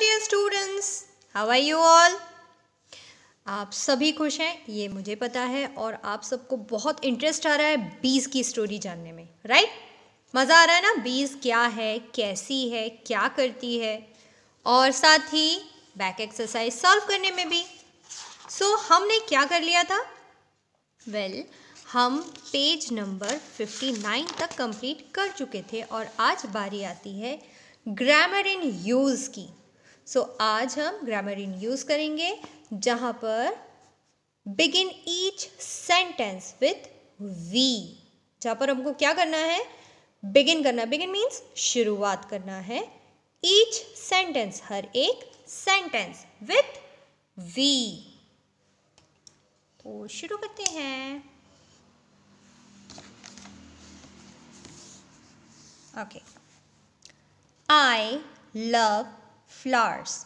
Dear students how are you all आप सभी खुश हैं ये मुझे पता है और आप सबको बहुत इंटरेस्ट आ रहा है बीज की स्टोरी जानने में राइट मज़ा आ रहा है ना बीज क्या है कैसी है क्या करती है और साथ ही बैक एक्सरसाइज सॉल्व करने में भी सो so, हमने क्या कर लिया था वेल well, हम पेज नंबर 59 तक कंप्लीट कर चुके थे और आज बारी आती है ग्रामर इन यूज़ की सो so, आज हम ग्रामर इन यूज़ करेंगे जहां पर begin each sentence with we जहां पर हमको क्या करना है बिगिन करना बिगिन मीन्स शुरुआत करना है ईच सेंटेंस हर एक सेंटेंस विथ वी तो शुरू करते हैं ओके आई लव फ्लावर्स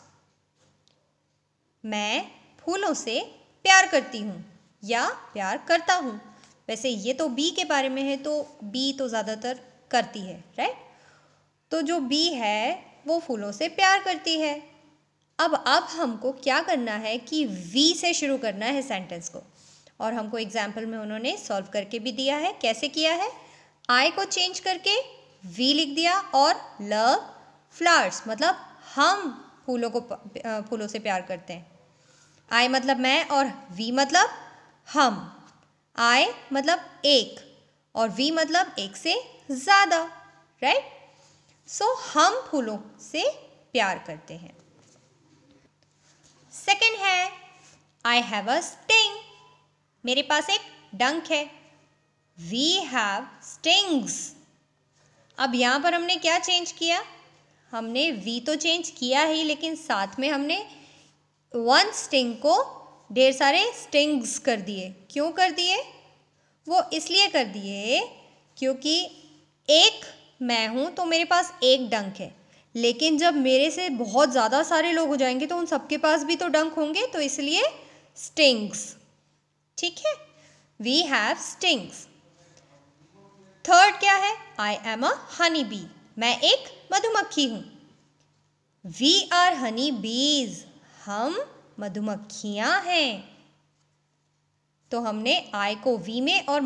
मैं फूलों से प्यार करती हूँ या प्यार करता हूँ वैसे ये तो बी के बारे में है तो बी तो ज़्यादातर करती है राइट तो जो बी है वो फूलों से प्यार करती है अब अब हमको क्या करना है कि वी से शुरू करना है सेंटेंस को और हमको एग्जाम्पल में उन्होंने सॉल्व करके भी दिया है कैसे किया है आई को चेंज करके वी लिख दिया और लव फ्लावर्स मतलब हम फूलों को फूलों से प्यार करते हैं आई मतलब मैं और वी मतलब हम आई मतलब एक और वी मतलब एक से ज़्यादा राइट सो हम फूलों से प्यार करते हैं सेकेंड है आई हैव अ स्टिंग मेरे पास एक डंक है वी हैव स्टिंग्स अब यहाँ पर हमने क्या चेंज किया हमने वी तो चेंज किया ही लेकिन साथ में हमने वन स्टिंग को ढेर सारे स्टिंग्स कर दिए क्यों कर दिए वो इसलिए कर दिए क्योंकि एक मैं हूँ तो मेरे पास एक डंक है लेकिन जब मेरे से बहुत ज़्यादा सारे लोग हो जाएंगे तो उन सबके पास भी तो डंक होंगे तो इसलिए स्टिंग्स ठीक है वी हैव स्टिंग्स थर्ड क्या है I am a honey bee मैं एक मधुमक्खी हूँ वी आर हनी बीज हम मधुमक्खियाँ हैं तो हमने आई को वी में और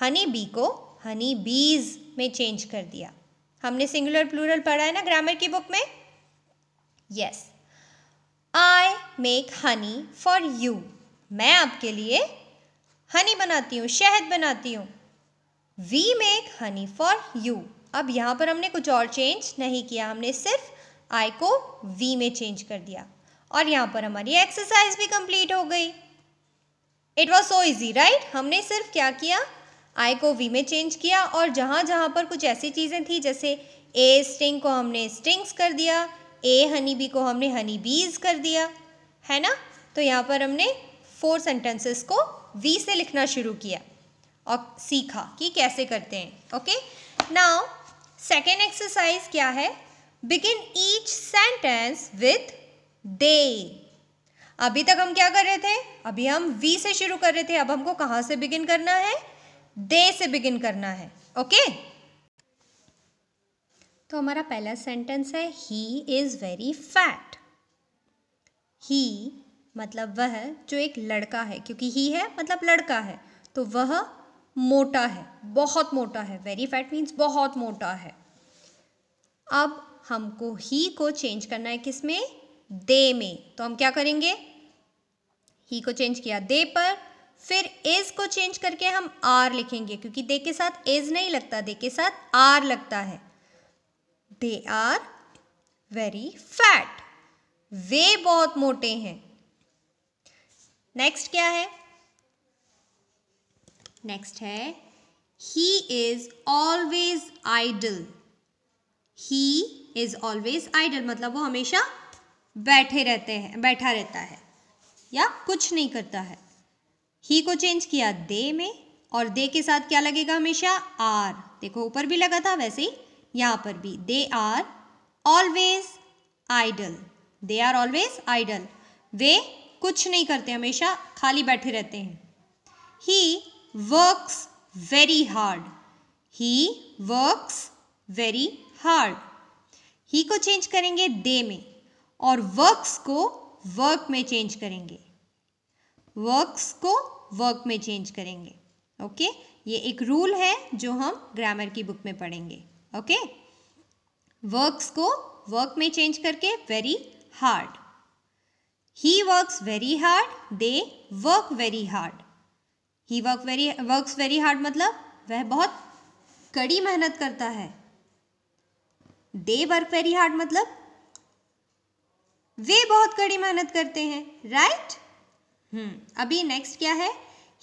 हनी बी को हनी बीज में चेंज कर दिया हमने सिंगुलर प्लूरल पढ़ा है ना ग्रामर की बुक में yes I make honey for you मैं आपके लिए हनी बनाती हूँ शहद बनाती हूँ we make honey for you अब यहाँ पर हमने कुछ और चेंज नहीं किया हमने सिर्फ आई को वी में चेंज कर दिया और यहाँ पर हमारी एक्सरसाइज भी कंप्लीट हो गई it was so easy right हमने सिर्फ क्या किया आई को वी में चेंज किया और जहाँ जहाँ पर कुछ ऐसी चीज़ें थी जैसे ए स्ट्रिंग को हमने स्ट्रिंग्स कर दिया ए हनी बी को हमने हनी बीज कर दिया है ना तो यहाँ पर हमने फोर सेंटेंसेस को वी से लिखना शुरू किया और सीखा कि कैसे करते हैं ओके नाउ सेकेंड एक्सरसाइज क्या है begin each sentence with they अभी तक हम क्या कर रहे थे अभी हम वी से शुरू कर रहे थे अब हमको कहाँ से बिगिन करना है दे से बिगिन करना है ओके तो हमारा पहला सेंटेंस है he is very fat he मतलब वह जो एक लड़का है क्योंकि ही है मतलब लड़का है तो वह मोटा है बहुत मोटा है वेरी फैट मीन्स बहुत मोटा है अब हमको ही को चेंज करना है किस में दे में तो हम क्या करेंगे ही को चेंज किया दे पर फिर इज को चेंज करके हम आर लिखेंगे क्योंकि दे के साथ इज नहीं लगता दे के साथ आर लगता है दे आर वेरी फैट वे बहुत मोटे हैं नेक्स्ट क्या है नेक्स्ट है he is always idle he is always idle मतलब वो हमेशा बैठे रहते हैं बैठा रहता है या कुछ नहीं करता है ही को चेंज किया दे में और दे के साथ क्या लगेगा हमेशा आर देखो ऊपर भी लगा था वैसे ही यहाँ पर भी they are always idle they are always idle वे कुछ नहीं करते हमेशा खाली बैठे रहते हैं ही works very hard. He works very hard. ही को चेंज करेंगे दे में और वर्क्स को वर्क में चेंज करेंगे वर्क्स को वर्क में चेंज करेंगे ओके okay? ये एक रूल है जो हम ग्रामर की बुक में पढ़ेंगे ओके okay? वर्क्स को वर्क में चेंज करके very hard he works very hard they work very hard he work very work very hard मतलब वह बहुत कड़ी मेहनत करता है दे वर्क वेरी हार्ड मतलब वे बहुत कड़ी मेहनत करते हैं राइट हम्म अभी नेक्स्ट क्या है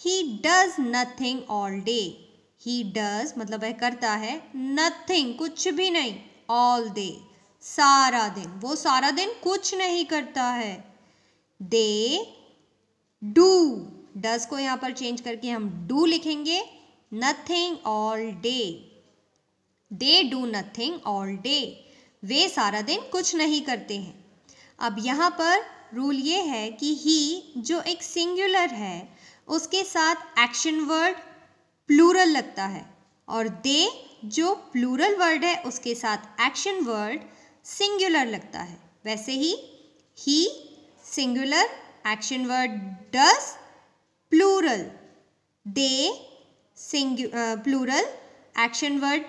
he does nothing all day he does मतलब वह करता है नथिंग कुछ भी नहीं ऑल डे सारा दिन वो सारा दिन कुछ नहीं करता है दे डू डज को यहाँ पर चेंज करके हम डू लिखेंगे nothing all day they do nothing all day वे सारा दिन कुछ नहीं करते हैं अब यहाँ पर रूल ये है कि ही जो एक सिंगुलर है उसके साथ एक्शन वर्ड प्लूरल लगता है और दे जो प्लूरल वर्ड है उसके साथ एक्शन वर्ड सिंगुलर लगता है वैसे ही he singular action word does plural they singu uh, plural action word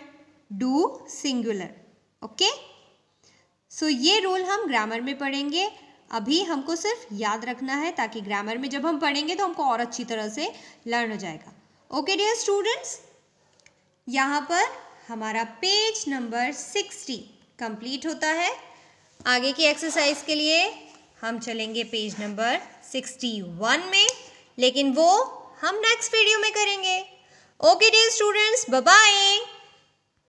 do singular okay okay? So so, ये रोल हम ग्रामर में पढ़ेंगे अभी हमको सिर्फ याद रखना है ताकि ग्रामर में जब हम पढ़ेंगे तो हमको और अच्छी तरह से लर्न हो जाएगा ओके डियर स्टूडेंट्स यहाँ पर हमारा पेज नंबर सिक्सटी कंप्लीट होता है आगे की एक्सरसाइज के लिए हम चलेंगे पेज नंबर सिक्सटी वन में लेकिन वो हम नेक्स्ट वीडियो में करेंगे ओके डे स्टूडेंट्स बाय